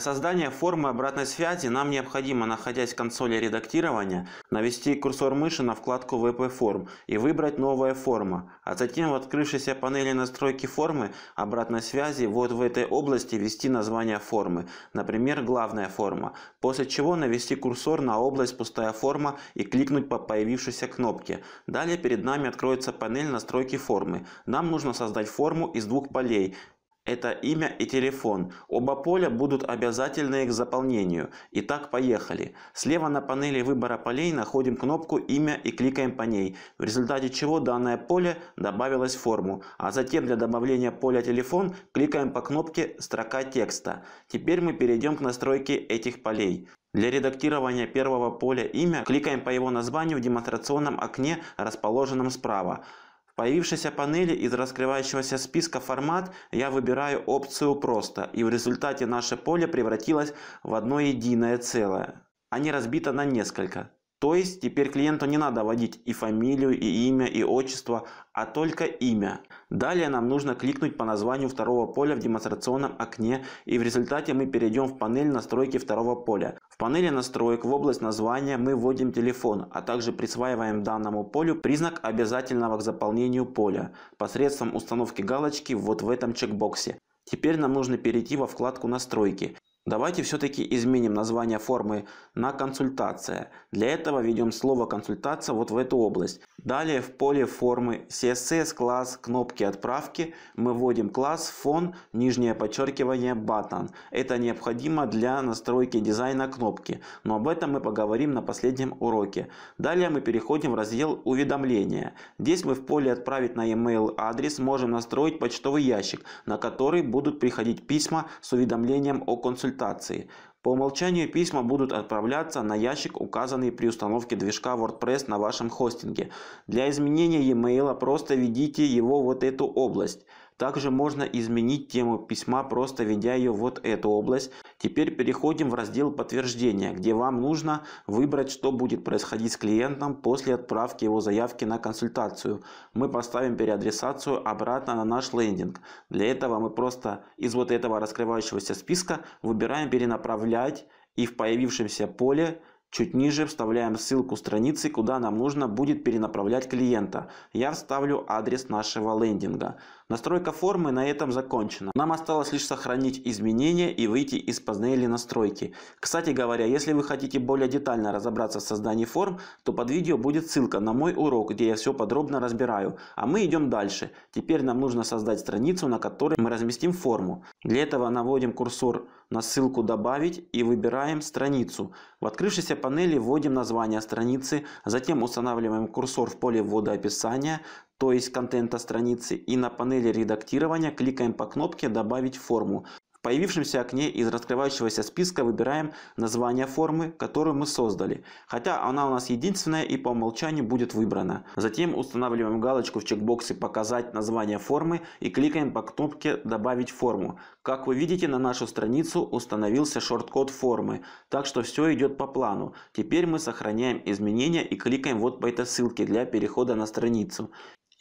Для создания формы обратной связи нам необходимо, находясь в консоли редактирования, навести курсор мыши на вкладку VP Form и выбрать «Новая форма», а затем в открывшейся панели настройки формы обратной связи вот в этой области ввести название формы, например, «Главная форма», после чего навести курсор на область «Пустая форма» и кликнуть по появившейся кнопке. Далее перед нами откроется панель настройки формы. Нам нужно создать форму из двух полей это имя и телефон. Оба поля будут обязательны к заполнению. Итак, поехали. Слева на панели выбора полей находим кнопку «Имя» и кликаем по ней, в результате чего данное поле добавилось в форму. А затем для добавления поля «Телефон» кликаем по кнопке «Строка текста». Теперь мы перейдем к настройке этих полей. Для редактирования первого поля «Имя» кликаем по его названию в демонстрационном окне, расположенном справа. В появившейся панели из раскрывающегося списка формат я выбираю опцию «Просто» и в результате наше поле превратилось в одно единое целое, а не разбито на несколько. То есть теперь клиенту не надо вводить и фамилию, и имя, и отчество, а только имя. Далее нам нужно кликнуть по названию второго поля в демонстрационном окне и в результате мы перейдем в панель настройки второго поля. В панели настроек в область названия мы вводим телефон, а также присваиваем данному полю признак обязательного к заполнению поля посредством установки галочки вот в этом чекбоксе. Теперь нам нужно перейти во вкладку «Настройки» Давайте все-таки изменим название формы на «консультация». Для этого введем слово «консультация» вот в эту область. Далее в поле формы CSS, класс, кнопки отправки мы вводим класс фон, нижнее подчеркивание button. Это необходимо для настройки дизайна кнопки, но об этом мы поговорим на последнем уроке. Далее мы переходим в раздел уведомления. Здесь мы в поле отправить на e-mail адрес можем настроить почтовый ящик, на который будут приходить письма с уведомлением о консультации документации. По умолчанию письма будут отправляться на ящик, указанный при установке движка WordPress на вашем хостинге. Для изменения e-mail просто введите его вот эту область. Также можно изменить тему письма, просто введя ее вот эту область. Теперь переходим в раздел подтверждения, где вам нужно выбрать, что будет происходить с клиентом после отправки его заявки на консультацию. Мы поставим переадресацию обратно на наш лендинг. Для этого мы просто из вот этого раскрывающегося списка выбираем перенаправлять и в появившемся поле Чуть ниже вставляем ссылку страницы, куда нам нужно будет перенаправлять клиента. Я вставлю адрес нашего лендинга. Настройка формы на этом закончена. Нам осталось лишь сохранить изменения и выйти из панели настройки. Кстати говоря, если вы хотите более детально разобраться в создании форм, то под видео будет ссылка на мой урок, где я все подробно разбираю. А мы идем дальше. Теперь нам нужно создать страницу, на которой мы разместим форму. Для этого наводим курсор на ссылку «Добавить» и выбираем страницу. В открывшейся панели вводим название страницы, затем устанавливаем курсор в поле ввода описания, то есть контента страницы, и на панели редактирования кликаем по кнопке «Добавить форму» появившемся окне из раскрывающегося списка выбираем название формы, которую мы создали, хотя она у нас единственная и по умолчанию будет выбрана. Затем устанавливаем галочку в чекбоксе «Показать название формы» и кликаем по кнопке «Добавить форму». Как вы видите, на нашу страницу установился шорткод формы, так что все идет по плану. Теперь мы сохраняем изменения и кликаем вот по этой ссылке для перехода на страницу.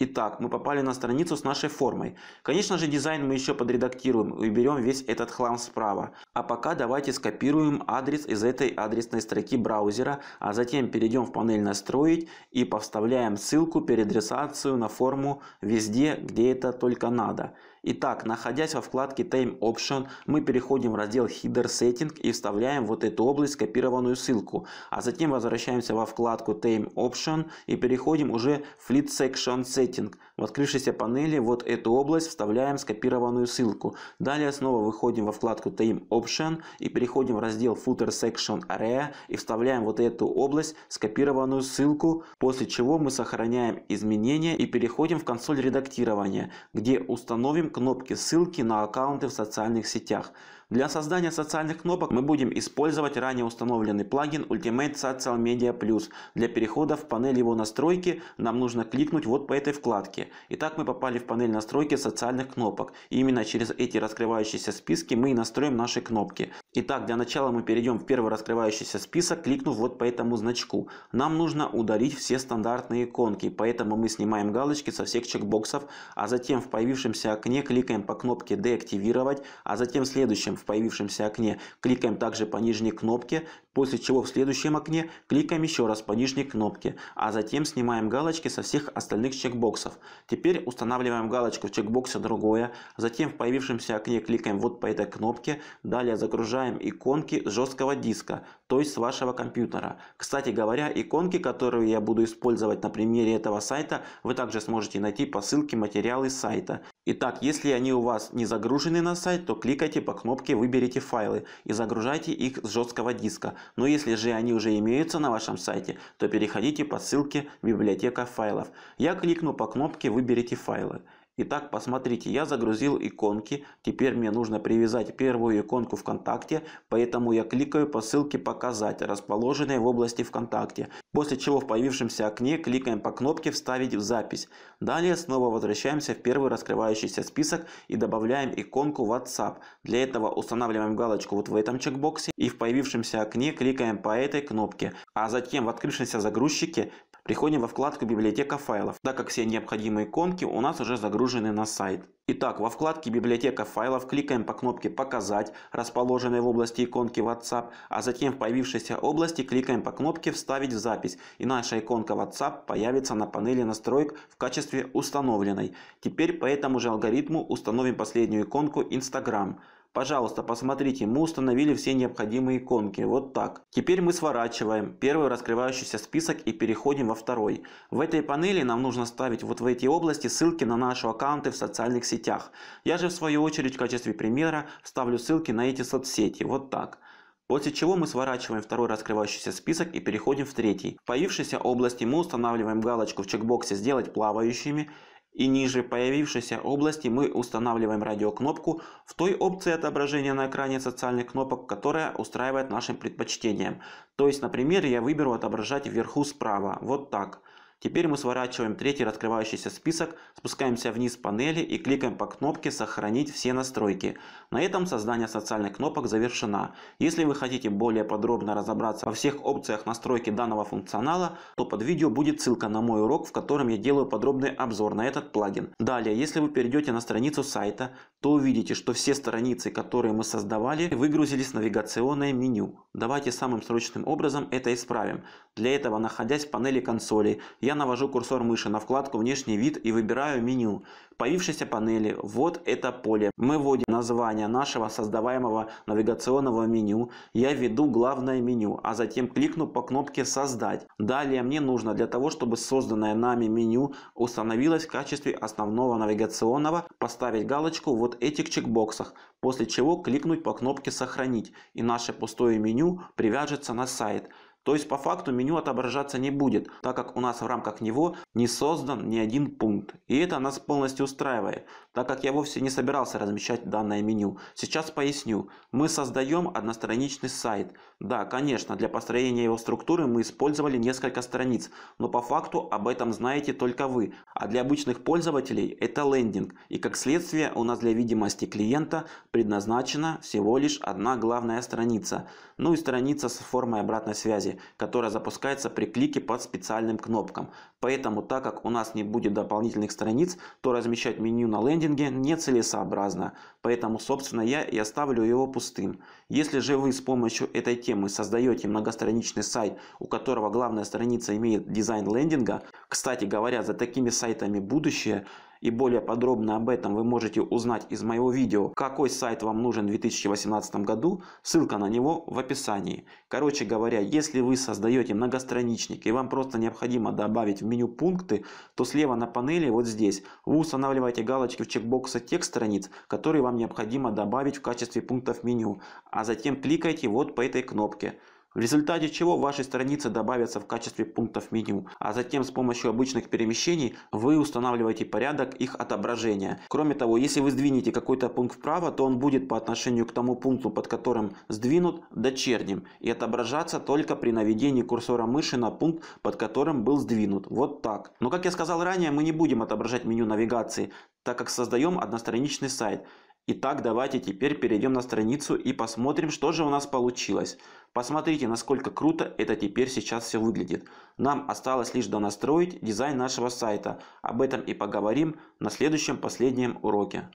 Итак, мы попали на страницу с нашей формой. Конечно же, дизайн мы еще подредактируем и уберем весь этот хлам справа. А пока давайте скопируем адрес из этой адресной строки браузера, а затем перейдем в панель «Настроить» и повставляем ссылку переадресацию на форму везде, где это только надо. Итак, находясь во вкладке Time Option, мы переходим в раздел Header Setting и вставляем вот эту область скопированную ссылку, а затем возвращаемся во вкладку Time Option и переходим уже в Lead Section Setting. В открывшейся панели вот эту область вставляем скопированную ссылку. Далее снова выходим во вкладку Time Option и переходим в раздел Footer Section Area и вставляем вот эту область скопированную ссылку, после чего мы сохраняем изменения и переходим в консоль редактирования, где установим кнопки ссылки на аккаунты в социальных сетях. Для создания социальных кнопок мы будем использовать ранее установленный плагин Ultimate Social Media Plus. Для перехода в панель его настройки нам нужно кликнуть вот по этой вкладке. Итак, мы попали в панель настройки социальных кнопок. И именно через эти раскрывающиеся списки мы и настроим наши кнопки. Итак, для начала мы перейдем в первый раскрывающийся список, кликнув вот по этому значку. Нам нужно удалить все стандартные иконки, поэтому мы снимаем галочки со всех чекбоксов, а затем в появившемся окне кликаем по кнопке «Деактивировать», а затем в следующем в появившемся окне, кликаем также по нижней кнопке, после чего в следующем окне кликаем еще раз по нижней кнопке, а затем снимаем галочки со всех остальных чекбоксов. Теперь устанавливаем галочку в чекбоксе «Другое», затем в появившемся окне кликаем вот по этой кнопке, далее загружаем иконки с жесткого диска, то есть с вашего компьютера. Кстати говоря, иконки, которые я буду использовать на примере этого сайта, вы также сможете найти по ссылке материалы сайта. Итак, если они у вас не загружены на сайт, то кликайте по кнопке «Выберите файлы» и загружайте их с жесткого диска. Но если же они уже имеются на вашем сайте, то переходите по ссылке «Библиотека файлов». Я кликну по кнопке «Выберите файлы». Итак, посмотрите, я загрузил иконки. Теперь мне нужно привязать первую иконку ВКонтакте, поэтому я кликаю по ссылке «Показать», расположенной в области ВКонтакте. После чего в появившемся окне кликаем по кнопке «Вставить в запись». Далее снова возвращаемся в первый раскрывающийся список и добавляем иконку WhatsApp. Для этого устанавливаем галочку вот в этом чекбоксе и в появившемся окне кликаем по этой кнопке. А затем в открывшемся загрузчике приходим во вкладку «Библиотека файлов», так как все необходимые иконки у нас уже загружены загружены на сайт. Итак, во вкладке «Библиотека файлов» кликаем по кнопке «Показать», расположенной в области иконки WhatsApp, а затем в появившейся области кликаем по кнопке «Вставить в запись», и наша иконка WhatsApp появится на панели настроек в качестве установленной. Теперь по этому же алгоритму установим последнюю иконку Instagram. Пожалуйста, посмотрите, мы установили все необходимые иконки. Вот так. Теперь мы сворачиваем первый раскрывающийся список и переходим во второй. В этой панели нам нужно ставить вот в эти области ссылки на наши аккаунты в социальных сетях. Я же в свою очередь в качестве примера вставлю ссылки на эти соцсети. Вот так. После чего мы сворачиваем второй раскрывающийся список и переходим в третий. В появившейся области мы устанавливаем галочку в чекбоксе «Сделать плавающими», и ниже появившейся области мы устанавливаем радиокнопку в той опции отображения на экране социальных кнопок, которая устраивает нашим предпочтениям. То есть, например, я выберу отображать вверху справа, вот так. Теперь мы сворачиваем третий раскрывающийся список, спускаемся вниз панели и кликаем по кнопке «Сохранить все настройки». На этом создание социальных кнопок завершено. Если вы хотите более подробно разобраться во всех опциях настройки данного функционала, то под видео будет ссылка на мой урок, в котором я делаю подробный обзор на этот плагин. Далее, если вы перейдете на страницу сайта, то увидите, что все страницы, которые мы создавали, выгрузились в навигационное меню. Давайте самым срочным образом это исправим. Для этого, находясь в панели консоли, я я навожу курсор мыши на вкладку «Внешний вид» и выбираю меню. Появившейся панели «Вот это поле». Мы вводим название нашего создаваемого навигационного меню. Я введу главное меню, а затем кликну по кнопке «Создать». Далее мне нужно для того, чтобы созданное нами меню установилось в качестве основного навигационного, поставить галочку вот этих чекбоксах, после чего кликнуть по кнопке «Сохранить» и наше пустое меню привяжется на сайт. То есть по факту меню отображаться не будет, так как у нас в рамках него не создан ни один пункт. И это нас полностью устраивает так как я вовсе не собирался размещать данное меню. Сейчас поясню. Мы создаем одностраничный сайт. Да, конечно, для построения его структуры мы использовали несколько страниц, но по факту об этом знаете только вы. А для обычных пользователей это лендинг, и как следствие у нас для видимости клиента предназначена всего лишь одна главная страница, ну и страница с формой обратной связи, которая запускается при клике под специальным кнопкам. Поэтому, так как у нас не будет дополнительных страниц, то размещать меню на лендинг трейдинге нецелесообразно, поэтому, собственно, я и оставлю его пустым. Если же вы с помощью этой темы создаете многостраничный сайт, у которого главная страница имеет дизайн лендинга, кстати говоря, за такими сайтами будущее – и более подробно об этом вы можете узнать из моего видео «Какой сайт вам нужен в 2018 году?» Ссылка на него в описании. Короче говоря, если вы создаете многостраничник и вам просто необходимо добавить в меню пункты, то слева на панели вот здесь вы устанавливаете галочки в чекбоксы тех страниц, которые вам необходимо добавить в качестве пунктов меню, а затем кликайте вот по этой кнопке в результате чего вашей странице добавятся в качестве пунктов меню, а затем с помощью обычных перемещений вы устанавливаете порядок их отображения. Кроме того, если вы сдвинете какой-то пункт вправо, то он будет по отношению к тому пункту, под которым сдвинут, дочерним и отображаться только при наведении курсора мыши на пункт, под которым был сдвинут. Вот так. Но как я сказал ранее, мы не будем отображать меню навигации, так как создаем одностраничный сайт. Итак, давайте теперь перейдем на страницу и посмотрим, что же у нас получилось. Посмотрите, насколько круто это теперь сейчас все выглядит. Нам осталось лишь донастроить дизайн нашего сайта. Об этом и поговорим на следующем последнем уроке.